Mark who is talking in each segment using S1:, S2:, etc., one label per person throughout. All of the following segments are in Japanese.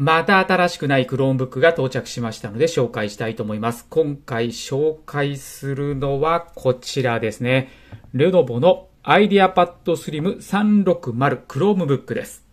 S1: また新しくない Chromebook が到着しましたので紹介したいと思います。今回紹介するのはこちらですね。レノボのアイディアパッドスリム360 Chromebook です。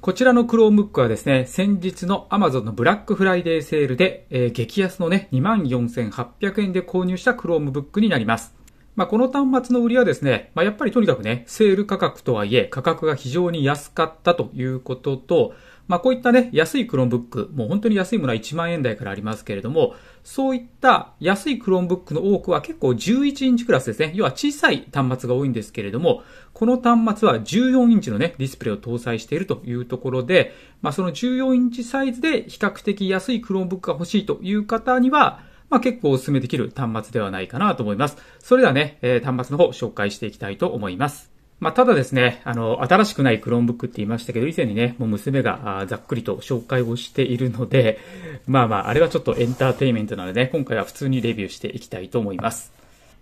S1: こちらの Chromebook はですね、先日の Amazon のブラックフライデーセールで、えー、激安のね、24,800円で購入した Chromebook になります。まあ、この端末の売りはですね、まあ、やっぱりとにかくね、セール価格とはいえ、価格が非常に安かったということと、まあ、こういったね、安いクローンブック、もう本当に安いものは1万円台からありますけれども、そういった安いクローンブックの多くは結構11インチクラスですね。要は小さい端末が多いんですけれども、この端末は14インチのね、ディスプレイを搭載しているというところで、まあ、その14インチサイズで比較的安いクローンブックが欲しいという方には、まあ、結構お勧めできる端末ではないかなと思います。それではね、えー、端末の方紹介していきたいと思います。まあ、ただですね、あの、新しくない Chromebook って言いましたけど、以前にね、もう娘がざっくりと紹介をしているので、まあまあ、あれはちょっとエンターテイメントなのでね、今回は普通にレビューしていきたいと思います。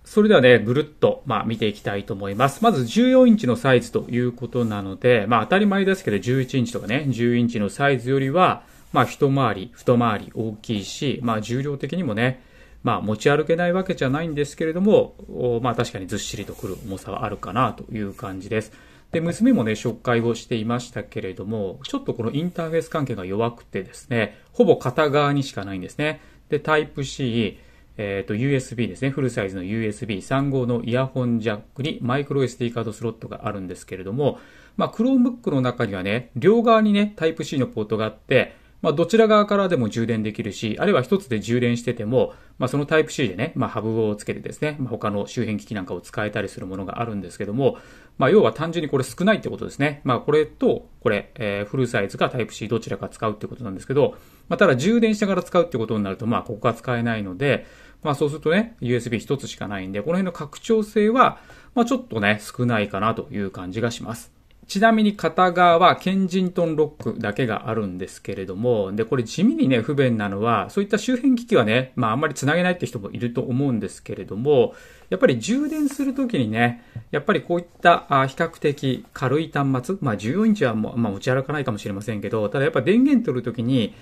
S1: それではね、ぐるっと、まあ、見ていきたいと思います。まず14インチのサイズということなので、まあ、当たり前ですけど、11インチとかね、10インチのサイズよりは、まあ、一回り、二回り大きいし、まあ、重量的にもね、まあ、持ち歩けないわけじゃないんですけれども、まあ、確かにずっしりとくる重さはあるかなという感じです。で、娘もね、紹介をしていましたけれども、ちょっとこのインターフェース関係が弱くてですね、ほぼ片側にしかないんですね。で、タイプ c えっ、ー、と、USB ですね、フルサイズの USB3 号のイヤホンジャックにマイクロ SD カードスロットがあるんですけれども、まあ、Chromebook の中にはね、両側にね、タイプ c のポートがあって、まあ、どちら側からでも充電できるし、あるいは一つで充電してても、まあ、そのタイプ c でね、まあ、ハブをつけてですね、まあ、他の周辺機器なんかを使えたりするものがあるんですけども、まあ、要は単純にこれ少ないってことですね。まあ、これと、これ、えー、フルサイズかタイプ c どちらか使うってことなんですけど、まあ、ただ充電してから使うってことになると、まあ、ここが使えないので、まあ、そうするとね、USB 一つしかないんで、この辺の拡張性は、まあ、ちょっとね、少ないかなという感じがします。ちなみに片側はケンジントンロックだけがあるんですけれども、で、これ地味にね、不便なのは、そういった周辺機器はね、まああんまり繋げないって人もいると思うんですけれども、やっぱり充電するときにね、やっぱりこういった比較的軽い端末、まあ14インチはもう、まあ持ち歩かないかもしれませんけど、ただやっぱ電源取るときに、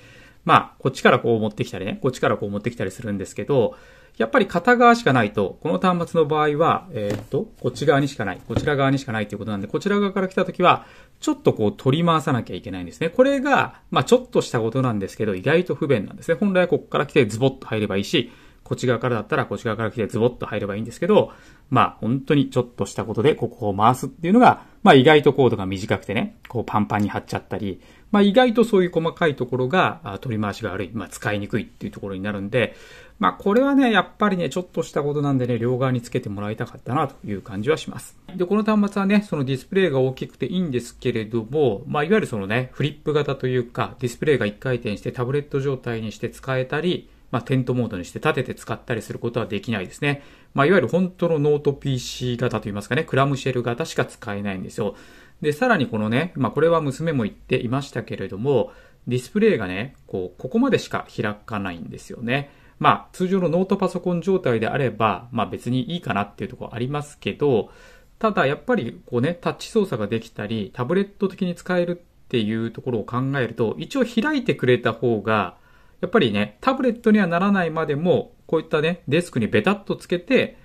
S1: まあこっちからこう持ってきたりね、こっちからこう持ってきたりするんですけど、やっぱり片側しかないと、この端末の場合は、えー、っと、こっち側にしかない、こちら側にしかないということなんで、こちら側から来た時は、ちょっとこう取り回さなきゃいけないんですね。これが、まあちょっとしたことなんですけど、意外と不便なんですね。本来はここから来てズボッと入ればいいし、こっち側からだったらこっち側から来てズボッと入ればいいんですけど、まあ本当にちょっとしたことでここを回すっていうのが、まあ意外とコードが短くてね、こうパンパンに貼っちゃったり、まあ意外とそういう細かいところが取り回しが悪い、まあ使いにくいっていうところになるんで、まあ、これはね、やっぱりね、ちょっとしたことなんでね、両側につけてもらいたかったなという感じはします。で、この端末はね、そのディスプレイが大きくていいんですけれども、まあ、いわゆるそのね、フリップ型というか、ディスプレイが1回転してタブレット状態にして使えたり、まあ、テントモードにして立てて使ったりすることはできないですね。まあ、いわゆる本当のノート PC 型といいますかね、クラムシェル型しか使えないんですよ。で、さらにこのね、まあ、これは娘も言っていましたけれども、ディスプレイがね、こう、ここまでしか開かないんですよね。まあ、通常のノートパソコン状態であれば、まあ別にいいかなっていうところありますけど、ただやっぱりこうね、タッチ操作ができたり、タブレット的に使えるっていうところを考えると、一応開いてくれた方が、やっぱりね、タブレットにはならないまでも、こういったね、デスクにベタッとつけて、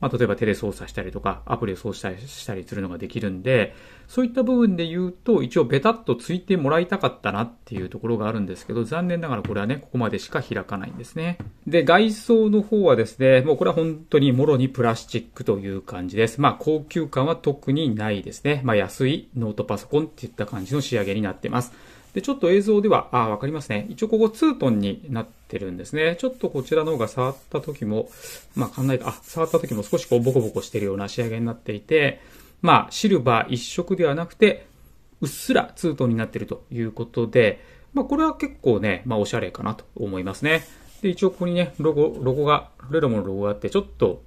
S1: まあ、例えばテレ操作したりとか、アプリを操作したりするのができるんで、そういった部分で言うと、一応ベタっとついてもらいたかったなっていうところがあるんですけど、残念ながらこれはね、ここまでしか開かないんですね。で、外装の方はですね、もうこれは本当にもろにプラスチックという感じです。まあ、高級感は特にないですね。まあ、安いノートパソコンっていった感じの仕上げになってます。で、ちょっと映像では、あ、わかりますね。一応ここ2トンになってるんですね。ちょっとこちらの方が触った時も、まあ、考えた、あ、触った時も少しこうボコボコしてるような仕上げになっていて、まあ、シルバー一色ではなくて、うっすら2トンになってるということで、まあ、これは結構ね、まあ、おしゃれかなと思いますね。で、一応ここにね、ロゴ、ロゴが、レロモのロゴがあって、ちょっと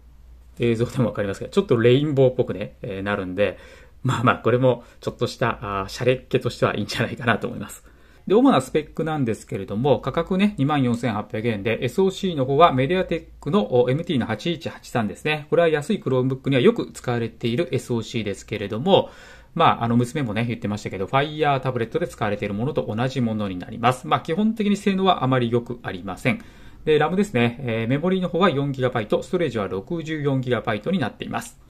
S1: 映像でもわかりますけど、ちょっとレインボーっぽくね、えー、なるんで、まあまあ、これもちょっとしたあシャレっ気としてはいいんじゃないかなと思います。で、主なスペックなんですけれども、価格ね、24,800円で、SOC の方はメディアテックの MT の8183ですね。これは安い Chromebook にはよく使われている SOC ですけれども、まあ、あの、娘もね、言ってましたけど、Fire タブレットで使われているものと同じものになります。まあ、基本的に性能はあまり良くありません。で、RAM ですね、えー、メモリーの方は 4GB、ストレージは 64GB になっています。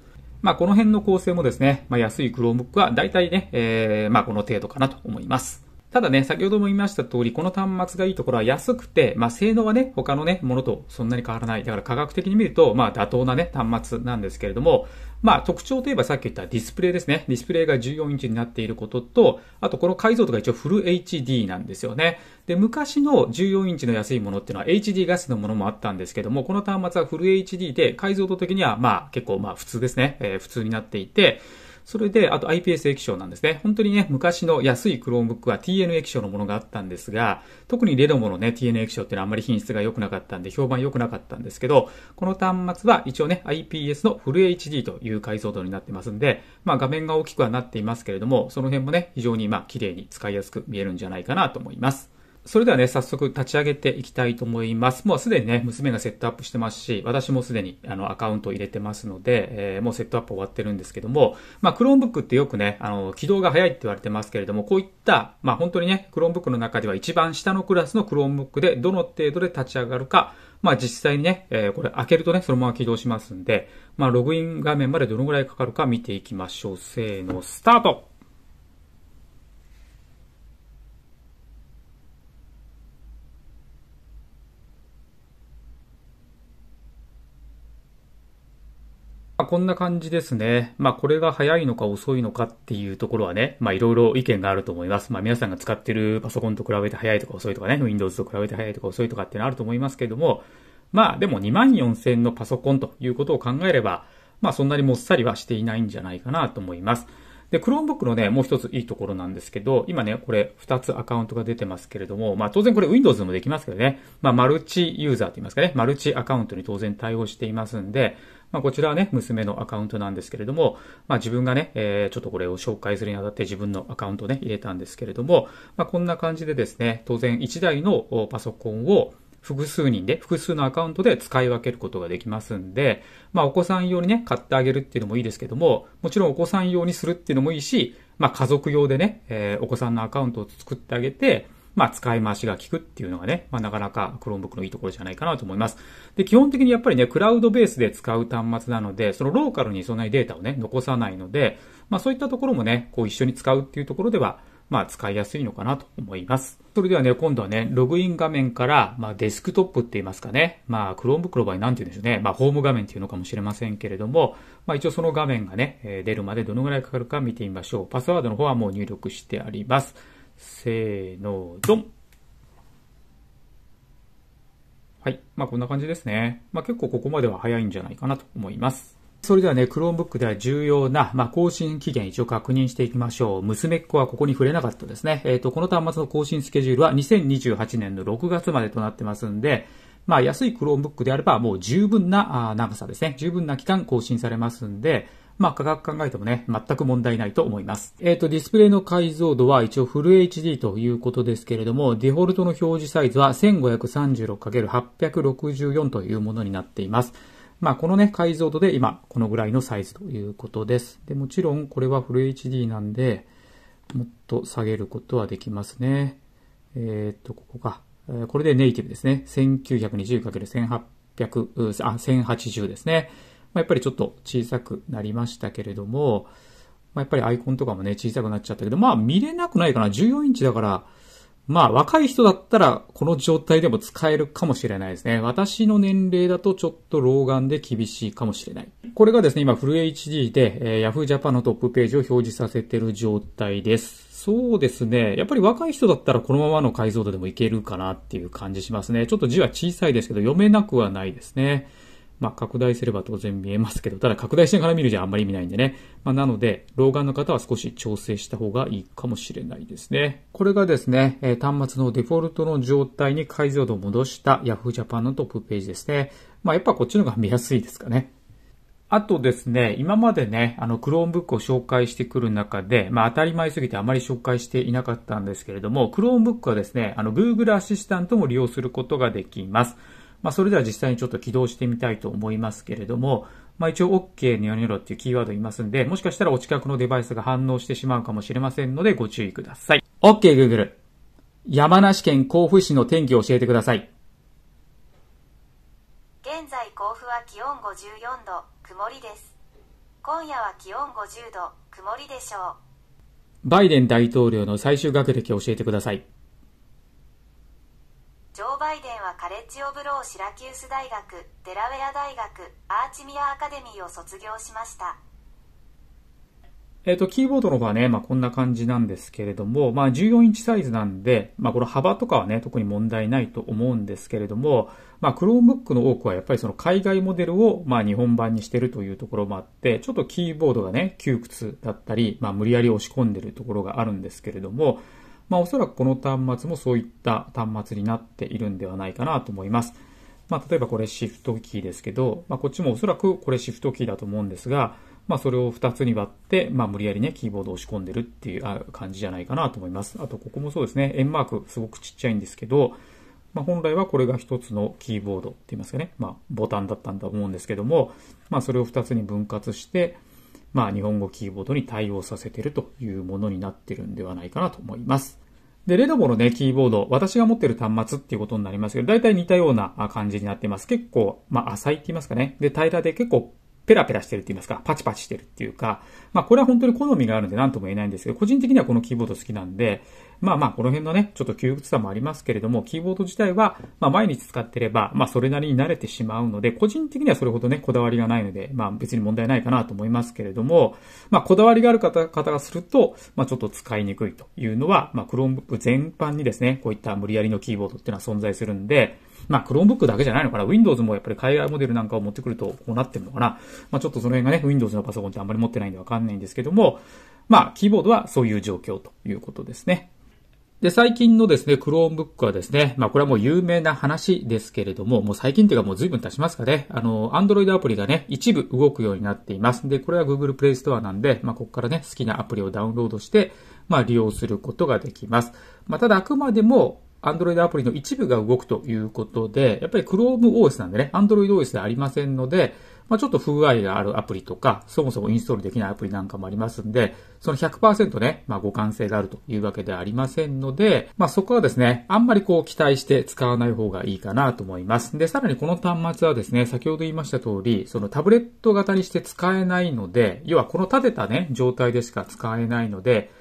S1: まあ、この辺の構成もですね、まあ、安い Chromebook は大体ね、えー、まあ、この程度かなと思います。ただね、先ほども言いました通り、この端末がいいところは安くて、まあ、性能はね、他のね、ものとそんなに変わらない。だから科学的に見ると、まあ、妥当なね、端末なんですけれども、まあ、特徴といえばさっき言ったディスプレイですね。ディスプレイが14インチになっていることと、あとこの解像度が一応フル HD なんですよね。で、昔の14インチの安いものっていうのは HD ガスのものもあったんですけども、この端末はフル HD で解像度的にはまあ結構まあ普通ですね。えー、普通になっていて、それで、あと IPS 液晶なんですね。本当にね、昔の安い Chromebook は TN 液晶のものがあったんですが、特にレドモのね、TN 液晶っていうのはあんまり品質が良くなかったんで、評判良くなかったんですけど、この端末は一応ね、IPS のフル HD という解像度になってますんで、まあ画面が大きくはなっていますけれども、その辺もね、非常にまあ綺麗に使いやすく見えるんじゃないかなと思います。それではね、早速立ち上げていきたいと思います。もうすでにね、娘がセットアップしてますし、私もすでにあのアカウントを入れてますので、えー、もうセットアップ終わってるんですけども、まあ Chromebook ってよくね、あの、起動が早いって言われてますけれども、こういった、まあ本当にね、Chromebook の中では一番下のクラスの Chromebook でどの程度で立ち上がるか、まあ実際にね、えー、これ開けるとね、そのまま起動しますんで、まあログイン画面までどのぐらいかかるか見ていきましょう。せーの、スタートまあ、こんな感じですね。まあ、これが早いのか遅いのかっていうところはね、まあ、いろいろ意見があると思います。まあ、皆さんが使ってるパソコンと比べて早いとか遅いとかね、Windows と比べて早いとか遅いとかっていうのはあると思いますけども、まあ、でも24000のパソコンということを考えれば、まあ、そんなにもっさりはしていないんじゃないかなと思います。で、Chromebook のね、もう一ついいところなんですけど、今ね、これ2つアカウントが出てますけれども、まあ当然これ Windows でもできますけどね、まあマルチユーザーと言いますかね、マルチアカウントに当然対応していますんで、まあ、こちらはね、娘のアカウントなんですけれども、まあ、自分がね、えー、ちょっとこれを紹介するにあたって自分のアカウントね、入れたんですけれども、まあ、こんな感じでですね、当然1台のパソコンを複数人で、複数のアカウントで使い分けることができますんで、まあお子さん用にね、買ってあげるっていうのもいいですけども、もちろんお子さん用にするっていうのもいいし、まあ家族用でね、えー、お子さんのアカウントを作ってあげて、まあ、使い回しが効くっていうのがね、まあ、なかなか Chromebook のいいところじゃないかなと思います。で、基本的にやっぱりね、クラウドベースで使う端末なので、そのローカルにそんなにデータをね、残さないので、まあ、そういったところもね、こう一緒に使うっていうところでは、まあ、使いやすいのかなと思います。それではね、今度はね、ログイン画面から、まあ、デスクトップって言いますかね、まあ、Chromebook の場合なんて言うんでしょうね、まあ、ホーム画面っていうのかもしれませんけれども、まあ、一応その画面がね、出るまでどのぐらいかかるか見てみましょう。パスワードの方はもう入力してあります。せーの、ドンはい。まあ、こんな感じですね。まあ、結構ここまでは早いんじゃないかなと思います。それではね、Chromebook では重要な、まあ、更新期限一応確認していきましょう。娘っ子はここに触れなかったですね。えっ、ー、と、この端末の更新スケジュールは2028年の6月までとなってますんで、まあ、安い Chromebook であればもう十分な長さですね。十分な期間更新されますんで、まあ価格考えてもね、全く問題ないと思います。えっ、ー、と、ディスプレイの解像度は一応フル HD ということですけれども、デフォルトの表示サイズは 1536×864 というものになっています。まあ、このね、解像度で今、このぐらいのサイズということです。で、もちろん、これはフル HD なんで、もっと下げることはできますね。えっ、ー、と、ここか。これでネイティブですね。1920×1800、あ、1080ですね。まあ、やっぱりちょっと小さくなりましたけれども、まあ、やっぱりアイコンとかもね、小さくなっちゃったけど、まあ見れなくないかな。14インチだから、まあ若い人だったらこの状態でも使えるかもしれないですね。私の年齢だとちょっと老眼で厳しいかもしれない。これがですね、今フル HD で、えー、Yahoo Japan のトップページを表示させてる状態です。そうですね。やっぱり若い人だったらこのままの解像度でもいけるかなっていう感じしますね。ちょっと字は小さいですけど読めなくはないですね。まあ、拡大すれば当然見えますけど、ただ拡大しながら見るじゃあんまり意味ないんでね。まあ、なので、老眼の方は少し調整した方がいいかもしれないですね。これがですね、え端末のデフォルトの状態に解像度を戻した Yahoo Japan のトップページですね。まあ、やっぱこっちの方が見やすいですかね。あとですね、今までね、あの、Chromebook を紹介してくる中で、まあ当たり前すぎてあまり紹介していなかったんですけれども、Chromebook はですね、あの、Google アシスタントも利用することができます。まあ、それでは実際にちょっと起動してみたいと思いますけれども、まあ、一応 OK にょにょろっていうキーワードいますんで、もしかしたらお近くのデバイスが反応してしまうかもしれませんのでご注意ください。OK Google。山梨県甲府市の天気を教えてください。現在甲府は気温54度、曇りです。今夜は気温50度、曇りでしょう。バイデン大統領の最終学歴を教えてください。ジョー・バイデンはカレッジ・オブ・ロー・シラキュース大学、デラウェア大学、アーチミア・アカデミーを卒業しました。えっ、ー、と、キーボードの方はね、まあ、こんな感じなんですけれども、まあ、14インチサイズなんで、まあ、この幅とかはね、特に問題ないと思うんですけれども、まあ、Chromebook の多くはやっぱりその海外モデルを、まあ、日本版にしてるというところもあって、ちょっとキーボードがね、窮屈だったり、まあ、無理やり押し込んでるところがあるんですけれども、まあ、おそらくこの端末もそういった端末になっているんではないかなと思います。まあ、例えばこれシフトキーですけど、まあ、こっちもおそらくこれシフトキーだと思うんですが、まあ、それを2つに割って、まあ、無理やりね、キーボードを押し込んでるっていう感じじゃないかなと思います。あと、ここもそうですね、円マークすごくちっちゃいんですけど、まあ、本来はこれが1つのキーボードって言いますかね、まあ、ボタンだったんだと思うんですけども、まあ、それを2つに分割して、まあ、日本語キーボードに対応させてるというものになってるんではないかなと思います。で、レドボのね、キーボード、私が持ってる端末っていうことになりますけど、大体似たような感じになってます。結構、まあ、浅いって言いますかね。で、平らで結構ペラペラしてるって言いますか、パチパチしてるっていうか、まあこれは本当に好みがあるんで何とも言えないんですけど、個人的にはこのキーボード好きなんで、まあまあこの辺のね、ちょっと窮屈さもありますけれども、キーボード自体は、まあ毎日使ってれば、まあそれなりに慣れてしまうので、個人的にはそれほどね、こだわりがないので、まあ別に問題ないかなと思いますけれども、まあこだわりがある方方がすると、まあちょっと使いにくいというのは、まあ Chromebook 全般にですね、こういった無理やりのキーボードっていうのは存在するんで、まあ、Chromebook だけじゃないのかな。Windows もやっぱり海外モデルなんかを持ってくるとこうなってるのかな。まあ、ちょっとその辺がね、Windows のパソコンってあんまり持ってないんでわかんないんですけども、まあ、キーボードはそういう状況ということですね。で、最近のですね、Chromebook はですね、まあこれはもう有名な話ですけれども、もう最近っていうかもう随分経ちますかね、あの、Android アプリがね、一部動くようになっています。で、これは Google Play Store なんで、まあここからね、好きなアプリをダウンロードして、まあ利用することができます。まあただあくまでも、Android アプリの一部が動くということで、やっぱり ChromeOS なんでね、Android OS ではありませんので、まあ、ちょっと不具合があるアプリとか、そもそもインストールできないアプリなんかもありますんで、その100%ね、まあ、互換性があるというわけではありませんので、まあ、そこはですね、あんまりこう期待して使わない方がいいかなと思います。で、さらにこの端末はですね、先ほど言いました通り、そのタブレット型にして使えないので、要はこの立てたね、状態でしか使えないので、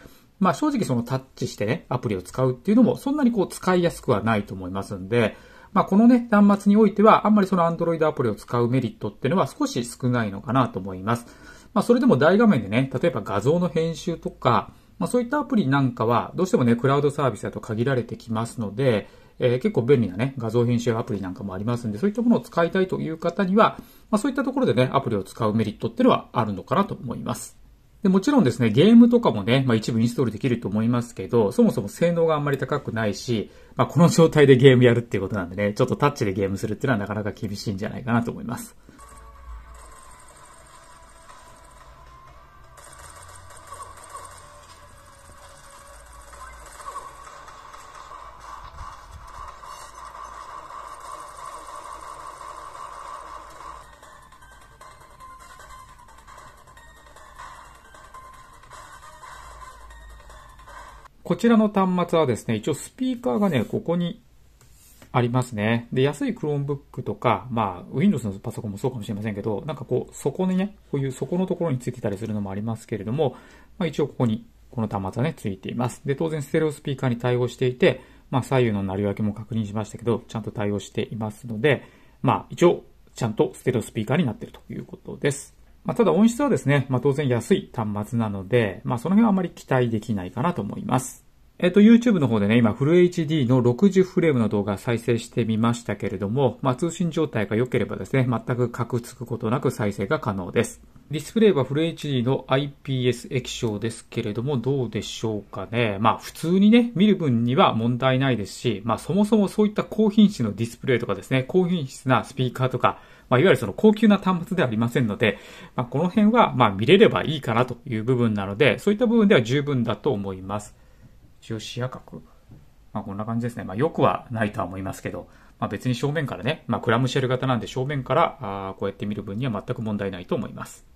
S1: まあ正直そのタッチしてね、アプリを使うっていうのもそんなにこう使いやすくはないと思いますんで、まあこのね、端末においてはあんまりその Android アプリを使うメリットっていうのは少し少ないのかなと思います。まあそれでも大画面でね、例えば画像の編集とか、まあそういったアプリなんかはどうしてもね、クラウドサービスだと限られてきますので、えー、結構便利なね、画像編集アプリなんかもありますんで、そういったものを使いたいという方には、まあ、そういったところでね、アプリを使うメリットっていうのはあるのかなと思います。で、もちろんですね、ゲームとかもね、まあ一部インストールできると思いますけど、そもそも性能があんまり高くないし、まあこの状態でゲームやるっていうことなんでね、ちょっとタッチでゲームするっていうのはなかなか厳しいんじゃないかなと思います。ちらの端末はですね、一応スピーカーがね、ここにありますね。で、安い Chromebook とか、まあ、Windows のパソコンもそうかもしれませんけど、なんかこう、底にね、こういう底のところについてたりするのもありますけれども、まあ一応ここに、この端末はね、ついています。で、当然ステレオスピーカーに対応していて、まあ左右の鳴り分けも確認しましたけど、ちゃんと対応していますので、まあ一応、ちゃんとステレオスピーカーになっているということです。まあ、ただ音質はですね、まあ、当然安い端末なので、まあ、その辺はあまり期待できないかなと思います。えっと、YouTube の方でね、今、フル HD の60フレームの動画再生してみましたけれども、まあ、通信状態が良ければですね、全くカクつくことなく再生が可能です。ディスプレイはフル HD の IPS 液晶ですけれども、どうでしょうかね。まあ、普通にね、見る分には問題ないですし、まあ、そもそもそういった高品質のディスプレイとかですね、高品質なスピーカーとか、まあ、いわゆるその高級な端末ではありませんので、まあ、この辺は、まあ、見れればいいかなという部分なので、そういった部分では十分だと思います。一応視野角。まあこんな感じですね。まあよくはないとは思いますけど、まあ別に正面からね、まあクラムシェル型なんで正面からあこうやって見る分には全く問題ないと思います。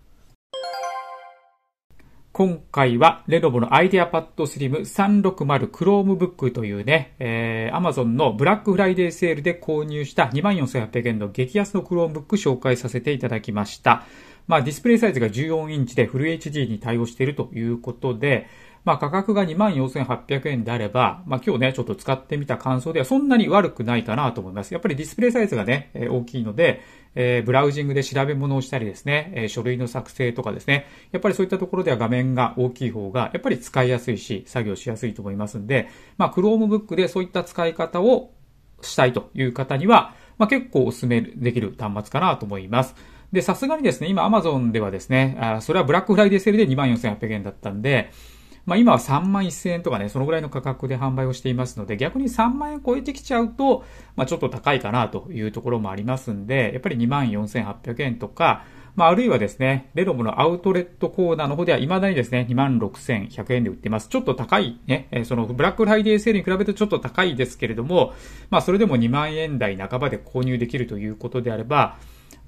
S1: 今回はレノボのアイデアパッドスリム360 Chromebook というね、えー、Amazon のブラックフライデーセールで購入した24,800円の激安の Chromebook 紹介させていただきました。まあディスプレイサイズが14インチでフル HD に対応しているということで、まあ価格が24,800円であれば、まあ今日ね、ちょっと使ってみた感想ではそんなに悪くないかなと思います。やっぱりディスプレイサイズがね、え大きいので、えー、ブラウジングで調べ物をしたりですね、えー、書類の作成とかですね、やっぱりそういったところでは画面が大きい方が、やっぱり使いやすいし、作業しやすいと思いますんで、まあ Chromebook でそういった使い方をしたいという方には、まあ結構お勧めできる端末かなと思います。で、さすがにですね、今 Amazon ではですね、あそれはブラックフライデーセールで24,800円だったんで、まあ、今は3万1000円とかね、そのぐらいの価格で販売をしていますので、逆に3万円超えてきちゃうと、まあ、ちょっと高いかなというところもありますんで、やっぱり2万4800円とか、まあ、あるいはですね、レノムのアウトレットコーナーの方では未だにですね、26,100円で売ってます。ちょっと高いね、そのブラックライデーセールに比べてちょっと高いですけれども、まあ、それでも2万円台半ばで購入できるということであれば、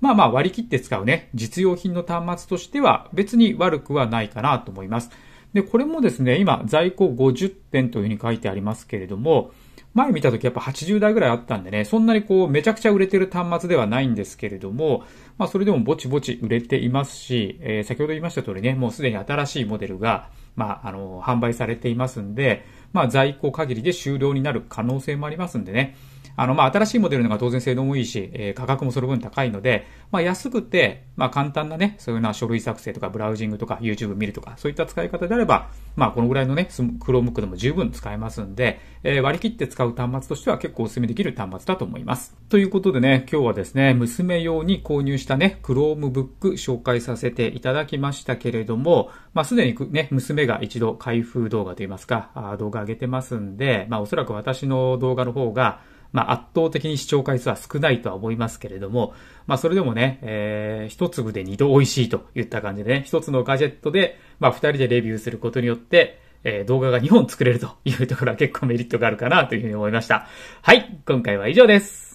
S1: まあまあ割り切って使うね、実用品の端末としては別に悪くはないかなと思います。で、これもですね、今、在庫50点というふうに書いてありますけれども、前見た時やっぱ80台ぐらいあったんでね、そんなにこうめちゃくちゃ売れてる端末ではないんですけれども、まあそれでもぼちぼち売れていますし、えー、先ほど言いました通りね、もうすでに新しいモデルが、まああの、販売されていますんで、まあ在庫限りで終了になる可能性もありますんでね、あの、まあ、新しいモデルのが当然性能もいいし、えー、価格もその分高いので、まあ、安くて、まあ、簡単なね、そういうような書類作成とか、ブラウジングとか、YouTube 見るとか、そういった使い方であれば、まあ、このぐらいのね、クロームックでも十分使えますんで、えー、割り切って使う端末としては結構お勧めできる端末だと思います。ということでね、今日はですね、娘用に購入したね、Chromebook 紹介させていただきましたけれども、まあ、すでにね、娘が一度開封動画といいますか、あ動画上げてますんで、まあ、おそらく私の動画の方が、まあ、圧倒的に視聴回数は少ないとは思いますけれども、まあ、それでもね、えー、一粒で二度美味しいといった感じでね、一つのガジェットで、まあ、二人でレビューすることによって、えー、動画が2本作れるというところは結構メリットがあるかなというふうに思いました。はい、今回は以上です。